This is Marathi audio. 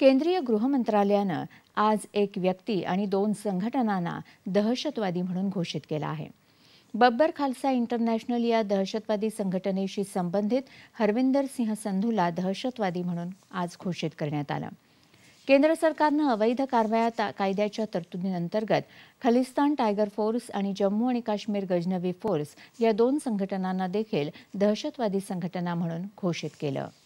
केंद्रीय गृहमंत्रालयानं आज एक व्यक्ती आणि दोन संघटनांना दहशतवादी म्हणून घोषित केलं आहे बब्बर खालसा इंटरनॅशनल या दहशतवादी संघटनेशी संबंधित हरविंदर सिंह संधूला दहशतवादी म्हणून आज घोषित करण्यात आलं केंद्र सरकारनं अवैध कारवाया कायद्याच्या तरतुदींअंतर्गत खलिस्तान टायगर फोर्स आणि जम्मू आणि काश्मीर गजनवी फोर्स या दोन संघटनांना देखील दहशतवादी संघटना म्हणून घोषित केलं